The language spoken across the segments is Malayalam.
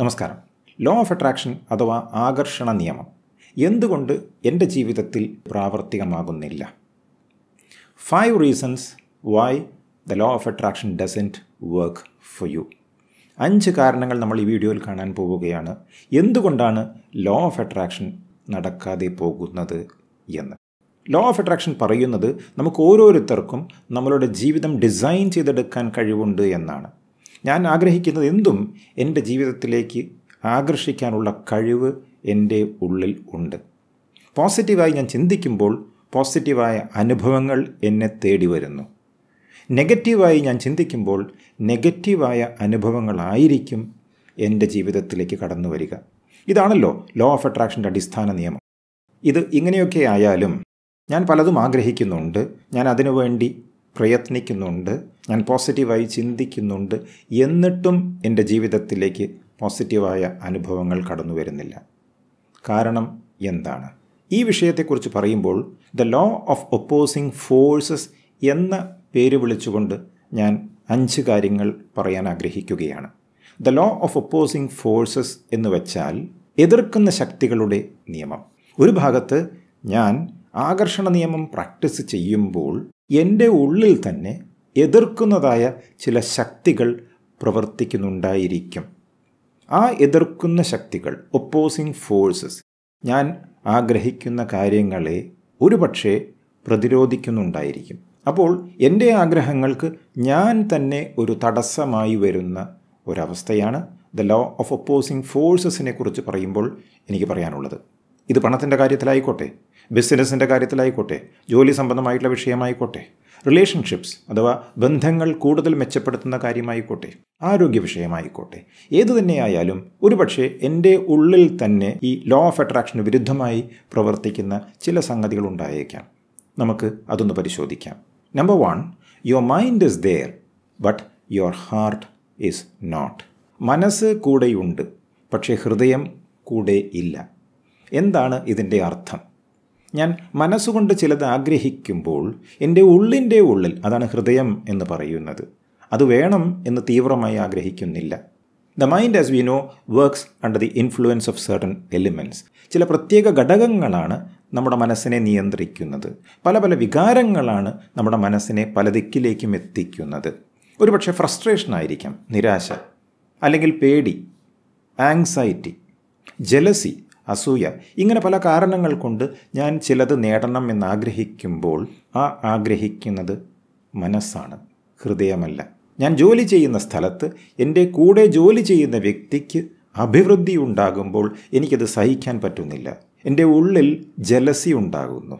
നമസ്കാരം ലോ ഓഫ് അട്രാക്ഷൻ അഥവാ ആകർഷണ നിയമം എന്തുകൊണ്ട് എൻ്റെ ജീവിതത്തിൽ പ്രാവർത്തികമാകുന്നില്ല five reasons why the law of attraction doesn't work for you അഞ്ച് കാരണങ്ങൾ നമ്മൾ ഈ വീഡിയോയിൽ കാണാൻ പോവുകയാണ് എന്തുകൊണ്ടാണ് ലോ ഓഫ് അട്രാക്ഷൻ നടക്കാതെ പോകുന്നത് എന്ന് ലോ ഓഫ് അട്രാക്ഷൻ പറയുന്നത് നമുക്ക് ഓരോരുത്തർക്കും നമ്മളുടെ ജീവിതം ഡിസൈൻ ചെയ്തെടുക്കാൻ കഴിവുണ്ട് എന്നാണ് ഞാൻ ആഗ്രഹിക്കുന്നത് എന്തും എൻ്റെ ജീവിതത്തിലേക്ക് ആകർഷിക്കാനുള്ള കഴിവ് എൻ്റെ ഉള്ളിൽ ഉണ്ട് പോസിറ്റീവായി ഞാൻ ചിന്തിക്കുമ്പോൾ പോസിറ്റീവായ അനുഭവങ്ങൾ എന്നെ തേടി വരുന്നു നെഗറ്റീവായി ഞാൻ ചിന്തിക്കുമ്പോൾ നെഗറ്റീവായ അനുഭവങ്ങളായിരിക്കും എൻ്റെ ജീവിതത്തിലേക്ക് കടന്നു വരിക ഇതാണല്ലോ ലോ ഓഫ് അട്രാക്ഷൻ്റെ അടിസ്ഥാന നിയമം ഇത് ഇങ്ങനെയൊക്കെ ആയാലും ഞാൻ പലതും ആഗ്രഹിക്കുന്നുണ്ട് ഞാൻ അതിനുവേണ്ടി പ്രയത്നിക്കുന്നുണ്ട് ഞാൻ പോസിറ്റീവായി ചിന്തിക്കുന്നുണ്ട് എന്നിട്ടും എൻ്റെ ജീവിതത്തിലേക്ക് പോസിറ്റീവായ അനുഭവങ്ങൾ കടന്നു വരുന്നില്ല കാരണം എന്താണ് ഈ വിഷയത്തെക്കുറിച്ച് പറയുമ്പോൾ the law of opposing forces എന്ന പേര് വിളിച്ചുകൊണ്ട് ഞാൻ അഞ്ച് കാര്യങ്ങൾ പറയാൻ ആഗ്രഹിക്കുകയാണ് the law of opposing forces എന്ന് വെച്ചാൽ എതിർക്കുന്ന ശക്തികളുടെ നിയമം ഒരു ഭാഗത്ത് ഞാൻ ആകർഷണ നിയമം പ്രാക്ടീസ് ചെയ്യുമ്പോൾ എൻ്റെ ഉള്ളിൽ തന്നെ എതിർക്കുന്നതായ ചില ശക്തികൾ പ്രവർത്തിക്കുന്നുണ്ടായിരിക്കും ആ എതിർക്കുന്ന ശക്തികൾ ഒപ്പോസിങ് ഫോഴ്സസ് ഞാൻ ആഗ്രഹിക്കുന്ന കാര്യങ്ങളെ ഒരുപക്ഷെ പ്രതിരോധിക്കുന്നുണ്ടായിരിക്കും അപ്പോൾ എൻ്റെ ആഗ്രഹങ്ങൾക്ക് ഞാൻ തന്നെ ഒരു തടസ്സമായി വരുന്ന ഒരവസ്ഥയാണ് ദ ലോ ഓഫ് ഒപ്പോസിങ് ഫോഴ്സസിനെ കുറിച്ച് പറയുമ്പോൾ എനിക്ക് പറയാനുള്ളത് ഇത് പണത്തിൻ്റെ കാര്യത്തിലായിക്കോട്ടെ ബിസിനസ്സിൻ്റെ കാര്യത്തിലായിക്കോട്ടെ ജോലി സംബന്ധമായിട്ടുള്ള വിഷയമായിക്കോട്ടെ റിലേഷൻഷിപ്സ് അഥവാ ബന്ധങ്ങൾ കൂടുതൽ മെച്ചപ്പെടുത്തുന്ന കാര്യമായിക്കോട്ടെ ആരോഗ്യ വിഷയമായിക്കോട്ടെ ഏതു തന്നെയായാലും ഒരുപക്ഷെ എൻ്റെ ഉള്ളിൽ തന്നെ ഈ ലോ ഓഫ് അട്രാക്ഷന് വിരുദ്ധമായി പ്രവർത്തിക്കുന്ന ചില സംഗതികൾ ഉണ്ടായേക്കാം നമുക്ക് അതൊന്ന് പരിശോധിക്കാം number one your mind is there but your heart is not മനസ്സ് കൂടെയുണ്ട് പക്ഷേ ഹൃദയം കൂടെ ഇല്ല എന്താണ് ഇതിൻ്റെ അർത്ഥം ഞാൻ മനസ്സുകൊണ്ട് ചിലത് ആഗ്രഹിക്കുമ്പോൾ എൻ്റെ ഉള്ളിൻ്റെ ഉള്ളിൽ അതാണ് ഹൃദയം എന്ന് പറയുന്നത് അത് വേണം എന്ന് തീവ്രമായി ആഗ്രഹിക്കുന്നില്ല the mind as we know works under the influence of certain elements ചില പ്രത്യേക ഘടകങ്ങളാണ് നമ്മുടെ മനസ്സിനെ നിയന്ത്രിക്കുന്നത് പല പല വികാരങ്ങളാണ് നമ്മുടെ മനസ്സിനെ പല ദിക്കിലേക്കും എത്തിക്കുന്നത് ഒരുപക്ഷെ ഫ്രസ്ട്രേഷൻ ആയിരിക്കാം നിരാശ അല്ലെങ്കിൽ പേടി ആങ്സൈറ്റി ജലസി അസൂയ ഇങ്ങനെ പല കാരണങ്ങൾ കൊണ്ട് ഞാൻ ചിലത് നേടണം എന്നാഗ്രഹിക്കുമ്പോൾ ആ ആഗ്രഹിക്കുന്നത് മനസ്സാണ് ഹൃദയമല്ല ഞാൻ ജോലി ചെയ്യുന്ന സ്ഥലത്ത് എൻ്റെ കൂടെ ജോലി ചെയ്യുന്ന വ്യക്തിക്ക് അഭിവൃദ്ധി ഉണ്ടാകുമ്പോൾ എനിക്കത് സഹിക്കാൻ പറ്റുന്നില്ല എൻ്റെ ഉള്ളിൽ ജലസി ഉണ്ടാകുന്നു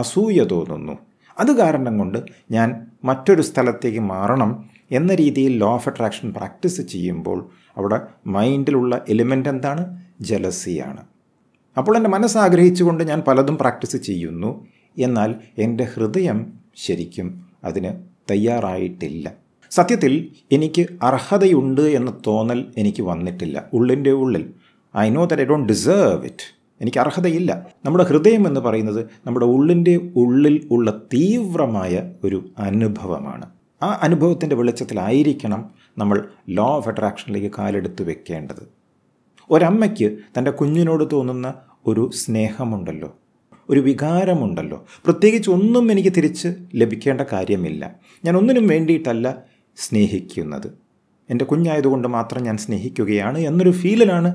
അസൂയ തോന്നുന്നു അത് കാരണം കൊണ്ട് ഞാൻ മറ്റൊരു സ്ഥലത്തേക്ക് മാറണം എന്ന രീതിയിൽ ലോ ഓഫ് അട്രാക്ഷൻ പ്രാക്ടീസ് ചെയ്യുമ്പോൾ അവിടെ മൈൻഡിലുള്ള എലിമെൻ്റ് എന്താണ് ജലസിയാണ് അപ്പോൾ എൻ്റെ മനസ്സാഗ്രഹിച്ചുകൊണ്ട് ഞാൻ പലതും പ്രാക്ടീസ് ചെയ്യുന്നു എന്നാൽ എൻ്റെ ഹൃദയം ശരിക്കും അതിന് തയ്യാറായിട്ടില്ല സത്യത്തിൽ എനിക്ക് അർഹതയുണ്ട് എന്ന തോന്നൽ എനിക്ക് വന്നിട്ടില്ല ഉള്ളിൻ്റെ ഉള്ളിൽ I know that I don't deserve it എനിക്ക് അർഹതയില്ല നമ്മുടെ ഹൃദയം എന്ന് പറയുന്നത് നമ്മുടെ ഉള്ളിൻ്റെ ഉള്ളിൽ ഉള്ള തീവ്രമായ ഒരു അനുഭവമാണ് ആ അനുഭവത്തിൻ്റെ വെളിച്ചത്തിലായിരിക്കണം നമ്മൾ ലോ ഓഫ് അട്രാക്ഷനിലേക്ക് കാലെടുത്ത് വെക്കേണ്ടത് ഒരമ്മയ്ക്ക് തൻ്റെ കുഞ്ഞിനോട് തോന്നുന്ന ഒരു സ്നേഹമുണ്ടല്ലോ ഒരു വികാരമുണ്ടല്ലോ പ്രത്യേകിച്ച് ഒന്നും എനിക്ക് തിരിച്ച് ലഭിക്കേണ്ട കാര്യമില്ല ഞാൻ ഒന്നിനും വേണ്ടിയിട്ടല്ല സ്നേഹിക്കുന്നത് എൻ്റെ കുഞ്ഞായതുകൊണ്ട് മാത്രം ഞാൻ സ്നേഹിക്കുകയാണ് എന്നൊരു ഫീലിലാണ്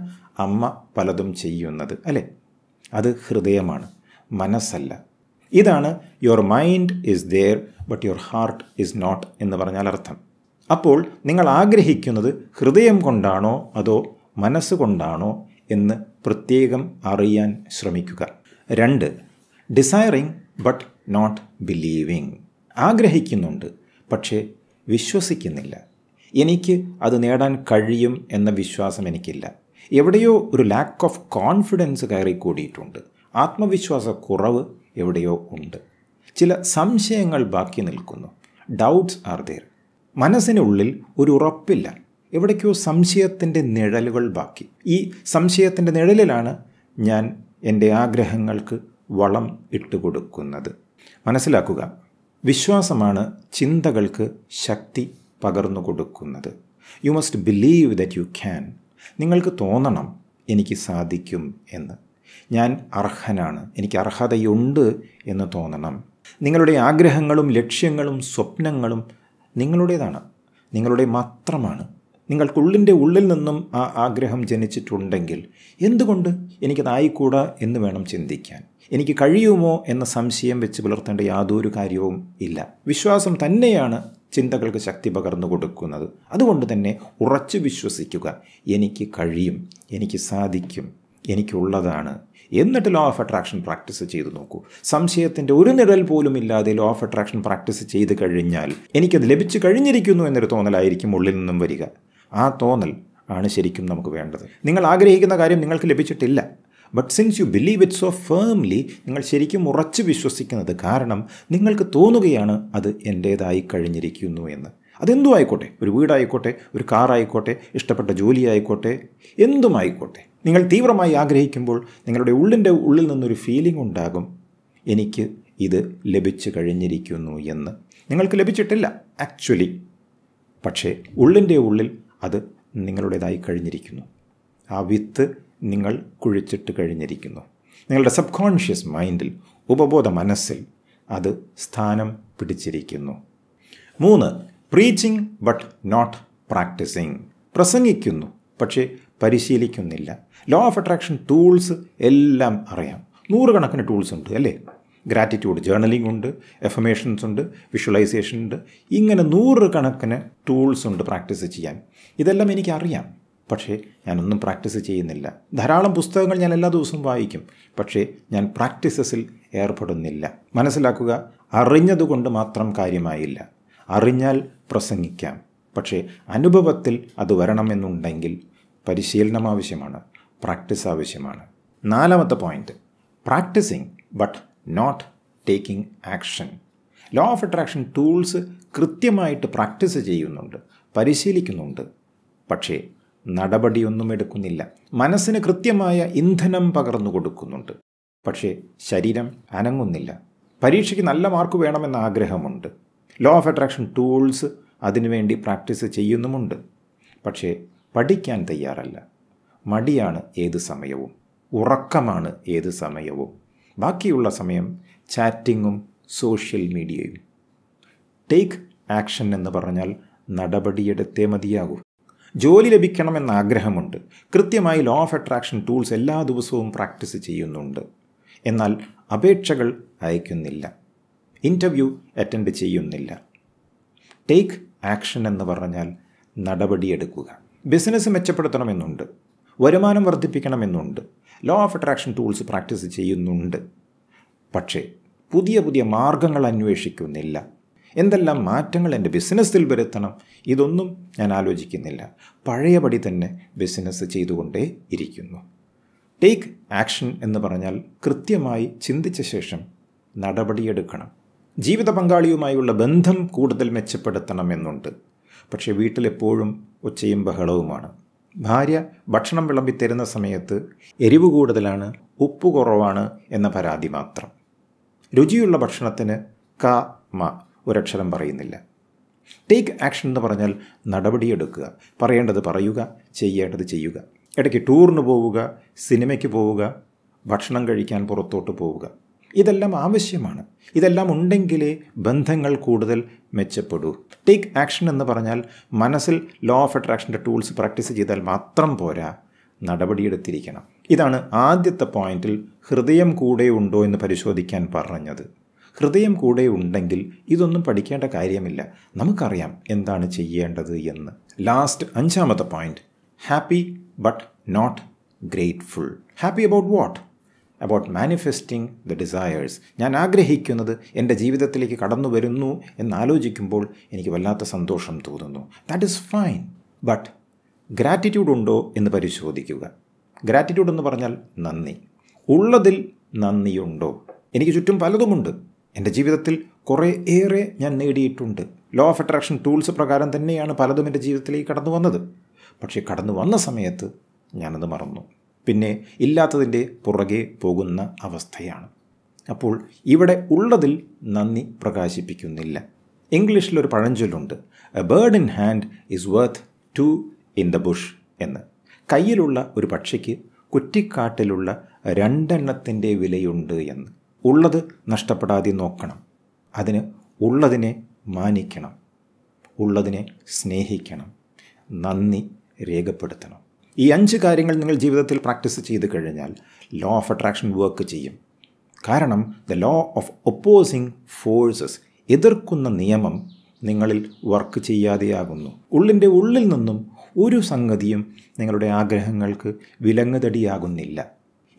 അമ്മ പലതും ചെയ്യുന്നത് അല്ലേ അത് ഹൃദയമാണ് മനസ്സല്ല ഇതാണ് your mind is there but your heart is not എന്ന് പറഞ്ഞാൽ അർത്ഥം അപ്പോൾ നിങ്ങൾ ആഗ്രഹിക്കുന്നത് ഹൃദയം കൊണ്ടാണോ അതോ മനസ്സുകൊണ്ടാണോ എന്ന് പ്രത്യേകം അറിയാൻ ശ്രമിക്കുക രണ്ട് ഡിസൈറിങ് ബട്ട് നോട്ട് ബിലീവിങ് ആഗ്രഹിക്കുന്നുണ്ട് പക്ഷേ വിശ്വസിക്കുന്നില്ല എനിക്ക് അത് നേടാൻ കഴിയും എന്ന വിശ്വാസം എനിക്കില്ല എവിടെയോ ഒരു ലാക്ക് ഓഫ് കോൺഫിഡൻസ് കയറിക്കൂടിയിട്ടുണ്ട് ആത്മവിശ്വാസ കുറവ് എവിടെയോ ഉണ്ട് ചില സംശയങ്ങൾ ബാക്കി നിൽക്കുന്നു ഡൗട്ട്സ് ആർ ദേർ മനസ്സിനുള്ളിൽ ഒരു ഉറപ്പില്ല എവിടേക്കോ സംശയത്തിൻ്റെ നിഴലുകൾ ബാക്കി ഈ സംശയത്തിൻ്റെ നിഴലിലാണ് ഞാൻ എൻ്റെ ആഗ്രഹങ്ങൾക്ക് വളം ഇട്ടുകൊടുക്കുന്നത് മനസ്സിലാക്കുക വിശ്വാസമാണ് ചിന്തകൾക്ക് ശക്തി പകർന്നു കൊടുക്കുന്നത് you must believe that you can നിങ്ങൾക്ക് തോന്നണം എനിക്ക് സാധിക്കും എന്ന് ഞാൻ അർഹനാണ് എനിക്ക് അർഹതയുണ്ട് എന്ന് തോന്നണം നിങ്ങളുടെ ആഗ്രഹങ്ങളും ലക്ഷ്യങ്ങളും സ്വപ്നങ്ങളും നിങ്ങളുടേതാണ് നിങ്ങളുടെ മാത്രമാണ് നിങ്ങൾക്കുള്ളിൻ്റെ ഉള്ളിൽ നിന്നും ആ ആഗ്രഹം ജനിച്ചിട്ടുണ്ടെങ്കിൽ എന്തുകൊണ്ട് എനിക്ക് എന്ന് വേണം ചിന്തിക്കാൻ എനിക്ക് കഴിയുമോ എന്ന സംശയം വെച്ച് പുലർത്തേണ്ട യാതൊരു കാര്യവും ഇല്ല വിശ്വാസം തന്നെയാണ് ചിന്തകൾക്ക് ശക്തി പകർന്നു കൊടുക്കുന്നത് അതുകൊണ്ട് തന്നെ ഉറച്ചു വിശ്വസിക്കുക എനിക്ക് കഴിയും എനിക്ക് സാധിക്കും എനിക്കുള്ളതാണ് എന്നിട്ട് ലോ ഓഫ് അട്രാക്ഷൻ പ്രാക്ടീസ് ചെയ്തു നോക്കൂ സംശയത്തിൻ്റെ ഒരു നിഴൽ പോലും ഇല്ലാതെ ലോ ഓഫ് അട്രാക്ഷൻ പ്രാക്ടീസ് ചെയ്ത് കഴിഞ്ഞാൽ എനിക്കത് ലഭിച്ചു കഴിഞ്ഞിരിക്കുന്നു എന്നൊരു തോന്നലായിരിക്കും ഉള്ളിൽ നിന്നും വരിക ആ തോന്നൽ ആണ് ശരിക്കും നമുക്ക് വേണ്ടത് നിങ്ങൾ ആഗ്രഹിക്കുന്ന കാര്യം നിങ്ങൾക്ക് ലഭിച്ചിട്ടില്ല but since you believe it so firmly നിങ്ങൾ ശരിക്കും ഉറച്ചു വിശ്വസിക്കുന്നത് കാരണം നിങ്ങൾക്ക് തോന്നുകയാണ് അത് എൻ്റേതായി കഴിഞ്ഞിരിക്കുന്നു എന്ന് അതെന്തും ആയിക്കോട്ടെ ഒരു വീടായിക്കോട്ടെ ഒരു കാറായിക്കോട്ടെ ഇഷ്ടപ്പെട്ട ആയിക്കോട്ടെ എന്തുമായിക്കോട്ടെ നിങ്ങൾ തീവ്രമായി ആഗ്രഹിക്കുമ്പോൾ നിങ്ങളുടെ ഉള്ളിൻ്റെ ഉള്ളിൽ നിന്നൊരു ഫീലിംഗ് ഉണ്ടാകും എനിക്ക് ഇത് ലഭിച്ചു കഴിഞ്ഞിരിക്കുന്നു എന്ന് നിങ്ങൾക്ക് ലഭിച്ചിട്ടില്ല ആക്ച്വലി പക്ഷേ ഉള്ളിൻ്റെ ഉള്ളിൽ അത് നിങ്ങളുടേതായി കഴിഞ്ഞിരിക്കുന്നു ആ വിത്ത് നിങ്ങൾ കുഴിച്ചിട്ട് കഴിഞ്ഞിരിക്കുന്നു നിങ്ങളുടെ സബ് കോൺഷ്യസ് മൈൻഡിൽ ഉപബോധ മനസ്സിൽ അത് സ്ഥാനം പിടിച്ചിരിക്കുന്നു മൂന്ന് പ്രീച്ചിങ് ബട്ട് നോട്ട് പ്രാക്ടീസിങ് പ്രസംഗിക്കുന്നു പക്ഷേ പരിശീലിക്കുന്നില്ല ലോ ഓഫ് അട്രാക്ഷൻ ടൂൾസ് എല്ലാം അറിയാം നൂറുകണക്കിന് ടൂൾസ് ഉണ്ട് അല്ലേ ഗ്രാറ്റിറ്റ്യൂഡ് ജേർണലിംഗ് ഉണ്ട് എഫമേഷൻസ് ഉണ്ട് വിഷ്വലൈസേഷൻ ഉണ്ട് ഇങ്ങനെ നൂറ് കണക്കിന് ടൂൾസ് ഉണ്ട് പ്രാക്ടീസ് ചെയ്യാൻ ഇതെല്ലാം എനിക്കറിയാം പക്ഷേ ഞാനൊന്നും പ്രാക്ടീസ് ചെയ്യുന്നില്ല ധാരാളം പുസ്തകങ്ങൾ ഞാൻ എല്ലാ ദിവസവും വായിക്കും പക്ഷേ ഞാൻ പ്രാക്ടീസസിൽ ഏർപ്പെടുന്നില്ല മനസ്സിലാക്കുക അറിഞ്ഞതുകൊണ്ട് മാത്രം കാര്യമായില്ല അറിഞ്ഞാൽ പ്രസംഗിക്കാം പക്ഷേ അനുഭവത്തിൽ അത് വരണമെന്നുണ്ടെങ്കിൽ പരിശീലനം ആവശ്യമാണ് പ്രാക്ടീസ് ആവശ്യമാണ് നാലാമത്തെ point practising but not taking action law of attraction tools കൃത്യമായിട്ട് പ്രാക്ടീസ് ചെയ്യുന്നുണ്ട് പരിശീലിക്കുന്നുണ്ട് പക്ഷേ നടപടിയൊന്നും എടുക്കുന്നില്ല മനസ്സിന് കൃത്യമായ ഇന്ധനം പകർന്നു കൊടുക്കുന്നുണ്ട് പക്ഷേ ശരീരം അനങ്ങുന്നില്ല പരീക്ഷയ്ക്ക് നല്ല മാർക്ക് വേണമെന്ന ആഗ്രഹമുണ്ട് ലോ ഓഫ് അട്രാക്ഷൻ ടൂൾസ് അതിനുവേണ്ടി പ്രാക്ടീസ് ചെയ്യുന്നുമുണ്ട് പക്ഷേ പഠിക്കാൻ തയ്യാറല്ല മടിയാണ് ഏത് സമയവും ഉറക്കമാണ് ഏത് സമയവും ബാക്കിയുള്ള സമയം ചാറ്റിങ്ങും സോഷ്യൽ മീഡിയയും ടേക്ക് ആക്ഷൻ എന്ന് പറഞ്ഞാൽ നടപടിയെടുത്തേ മതിയാകൂ ജോലി ലഭിക്കണമെന്ന ആഗ്രഹമുണ്ട് കൃത്യമായി ലോ ഓഫ് അട്രാക്ഷൻ ടൂൾസ് എല്ലാ ദിവസവും പ്രാക്ടീസ് ചെയ്യുന്നുണ്ട് എന്നാൽ അപേക്ഷകൾ അയക്കുന്നില്ല ഇൻ്റർവ്യൂ അറ്റൻഡ് ചെയ്യുന്നില്ല ടേക്ക് ആക്ഷൻ എന്ന് പറഞ്ഞാൽ നടപടിയെടുക്കുക ബിസിനസ് മെച്ചപ്പെടുത്തണമെന്നുണ്ട് വരുമാനം വർദ്ധിപ്പിക്കണമെന്നുണ്ട് law of attraction tools practice ചെയ്യുന്നുണ്ട് പക്ഷേ പുതിയ പുതിയ മാർഗങ്ങൾ അന്വേഷിക്കുന്നില്ല എന്തെല്ലാം മാറ്റങ്ങൾ എൻ്റെ ബിസിനസ്സിൽ വരുത്തണം ഇതൊന്നും ഞാൻ ആലോചിക്കുന്നില്ല പഴയപടി തന്നെ ബിസിനസ് ചെയ്തുകൊണ്ടേ ഇരിക്കുന്നു ടേക്ക് ആക്ഷൻ എന്ന് പറഞ്ഞാൽ കൃത്യമായി ചിന്തിച്ച ശേഷം നടപടിയെടുക്കണം ജീവിത പങ്കാളിയുമായുള്ള ബന്ധം കൂടുതൽ മെച്ചപ്പെടുത്തണമെന്നുണ്ട് പക്ഷേ വീട്ടിലെപ്പോഴും ഉച്ചയും ബഹളവുമാണ് ഭാര്യ ഭക്ഷണം വിളമ്പി തരുന്ന സമയത്ത് എരിവ് കൂടുതലാണ് ഉപ്പ് കുറവാണ് എന്ന പരാതി മാത്രം രുചിയുള്ള ഭക്ഷണത്തിന് ക മ ഒരക്ഷരം പറയുന്നില്ല ടേക്ക് ആക്ഷൻ എന്ന് പറഞ്ഞാൽ നടപടിയെടുക്കുക പറയേണ്ടത് പറയുക ചെയ്യേണ്ടത് ചെയ്യുക ഇടയ്ക്ക് ടൂറിന് പോവുക സിനിമയ്ക്ക് പോവുക ഭക്ഷണം കഴിക്കാൻ പുറത്തോട്ട് പോവുക ഇതെല്ലാം ആവശ്യമാണ് ഇതെല്ലാം ഉണ്ടെങ്കിലേ ബന്ധങ്ങൾ കൂടുതൽ മെച്ചപ്പെടൂ ടേക്ക് ആക്ഷൻ എന്ന് പറഞ്ഞാൽ മനസ്സിൽ ലോ ഓഫ് അട്രാക്ഷൻ്റെ ടൂൾസ് പ്രാക്ടീസ് ചെയ്താൽ മാത്രം പോരാ നടപടിയെടുത്തിരിക്കണം ഇതാണ് ആദ്യത്തെ പോയിന്റിൽ ഹൃദയം കൂടെ ഉണ്ടോ എന്ന് പരിശോധിക്കാൻ പറഞ്ഞത് ഹൃദയം കൂടെ ഉണ്ടെങ്കിൽ ഇതൊന്നും പഠിക്കേണ്ട കാര്യമില്ല നമുക്കറിയാം എന്താണ് ചെയ്യേണ്ടത് എന്ന് ലാസ്റ്റ് അഞ്ചാമത്തെ point happy but not grateful happy about what about manifesting the desires ഞാൻ ആഗ്രഹിക്കുന്നത് എൻ്റെ ജീവിതത്തിലേക്ക് കടന്നു വരുന്നു എന്നാലോചിക്കുമ്പോൾ എനിക്ക് വല്ലാത്ത സന്തോഷം തോന്നുന്നു that is fine but gratitude ഉണ്ടോ എന്ന് പരിശോധിക്കുക ഗ്രാറ്റിറ്റ്യൂഡ് എന്ന് പറഞ്ഞാൽ നന്ദി ഉള്ളതിൽ നന്ദിയുണ്ടോ എനിക്ക് ചുറ്റും പലതുമുണ്ട് എൻ്റെ ജീവിതത്തിൽ കുറേ ഏറെ ഞാൻ നേടിയിട്ടുണ്ട് ലോ ഓഫ് അട്രാക്ഷൻ ടൂൾസ് പ്രകാരം തന്നെയാണ് പലതും എൻ്റെ ജീവിതത്തിലേക്ക് കടന്നു വന്നത് പക്ഷേ കടന്നു വന്ന സമയത്ത് ഞാനത് മറന്നു പിന്നെ ഇല്ലാത്തതിൻ്റെ പുറകെ പോകുന്ന അവസ്ഥയാണ് അപ്പോൾ ഇവിടെ ഉള്ളതിൽ നന്ദി പ്രകാശിപ്പിക്കുന്നില്ല ഇംഗ്ലീഷിലൊരു പഴഞ്ചൊല്ലുണ്ട് a bird in hand is worth two in the bush എന്ന് കയ്യിലുള്ള ഒരു പക്ഷിക്ക് കുറ്റിക്കാട്ടിലുള്ള രണ്ടെണ്ണത്തിൻ്റെ വിലയുണ്ട് എന്ന് ഉള്ളത് നഷ്ടപ്പെടാതെ നോക്കണം അതിന് ഉള്ളതിനെ മാനിക്കണം ഉള്ളതിനെ സ്നേഹിക്കണം നന്ദി രേഖപ്പെടുത്തണം ഈ അഞ്ച് കാര്യങ്ങൾ നിങ്ങൾ ജീവിതത്തിൽ പ്രാക്ടീസ് ചെയ്ത് കഴിഞ്ഞാൽ ലോ ഓഫ് അട്രാക്ഷൻ വർക്ക് ചെയ്യും കാരണം the law of opposing forces എതിർക്കുന്ന നിയമം നിങ്ങളിൽ വർക്ക് ചെയ്യാതെയാകുന്നു ഉള്ളിൻ്റെ ഉള്ളിൽ നിന്നും ഒരു സംഗതിയും നിങ്ങളുടെ ആഗ്രഹങ്ങൾക്ക് വിലങ്ങുതടിയാകുന്നില്ല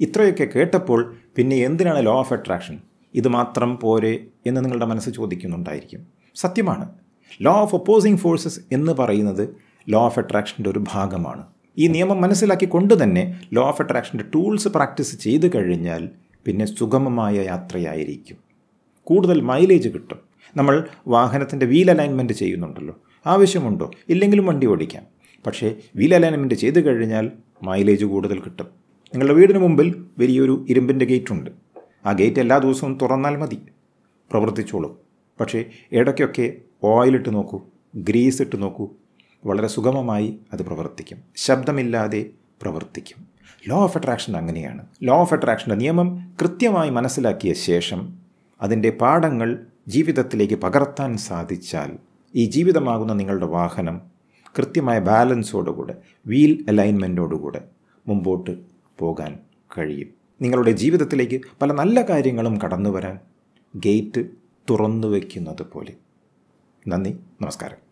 ഇത്രയൊക്കെ കേട്ടപ്പോൾ പിന്നെ എന്തിനാണ് ലോ ഓഫ് അട്രാക്ഷൻ ഇത് മാത്രം പോരെ എന്ന് നിങ്ങളുടെ മനസ്സ് ചോദിക്കുന്നുണ്ടായിരിക്കും സത്യമാണ് ലോ ഓഫ് ഒപ്പോസിങ് ഫോഴ്സസ് എന്ന് പറയുന്നത് ലോ ഓഫ് അട്രാക്ഷൻ്റെ ഒരു ഭാഗമാണ് ഈ നിയമം മനസ്സിലാക്കിക്കൊണ്ട് തന്നെ ലോ ഓഫ് അട്രാക്ഷൻ്റെ ടൂൾസ് പ്രാക്ടീസ് ചെയ്ത് കഴിഞ്ഞാൽ പിന്നെ സുഗമമായ യാത്രയായിരിക്കും കൂടുതൽ മൈലേജ് കിട്ടും നമ്മൾ വാഹനത്തിൻ്റെ വീൽ അലൈൻമെൻറ്റ് ചെയ്യുന്നുണ്ടല്ലോ ആവശ്യമുണ്ടോ ഇല്ലെങ്കിലും വണ്ടി ഓടിക്കാം പക്ഷേ വീൽ അലൈൻമെൻറ്റ് ചെയ്ത് കഴിഞ്ഞാൽ മൈലേജ് കൂടുതൽ കിട്ടും നിങ്ങളുടെ വീടിന് മുമ്പിൽ വലിയൊരു ഇരുമ്പിൻ്റെ ഗേറ്റ് ഉണ്ട് ആ ഗേറ്റ് എല്ലാ ദിവസവും തുറന്നാൽ മതി പ്രവർത്തിച്ചോളും പക്ഷേ ഇടയ്ക്കൊക്കെ ഓയിലിട്ട് നോക്കൂ ഗ്രീസ് ഇട്ട് നോക്കൂ വളരെ സുഗമമായി അത് പ്രവർത്തിക്കും ശബ്ദമില്ലാതെ പ്രവർത്തിക്കും ലോ ഓഫ് അട്രാക്ഷൻ അങ്ങനെയാണ് ലോ ഓഫ് അട്രാക്ഷൻ്റെ നിയമം കൃത്യമായി മനസ്സിലാക്കിയ ശേഷം അതിൻ്റെ പാഠങ്ങൾ ജീവിതത്തിലേക്ക് പകർത്താൻ സാധിച്ചാൽ ഈ ജീവിതമാകുന്ന നിങ്ങളുടെ വാഹനം കൃത്യമായ ബാലൻസോടുകൂടെ വീൽ അലൈൻമെൻറ്റോടുകൂടെ മുമ്പോട്ട് പോകാൻ കഴിയും നിങ്ങളുടെ ജീവിതത്തിലേക്ക് പല നല്ല കാര്യങ്ങളും കടന്നു വരാൻ ഗേറ്റ് തുറന്നു വയ്ക്കുന്നത് പോലെ നന്ദി നമസ്കാരം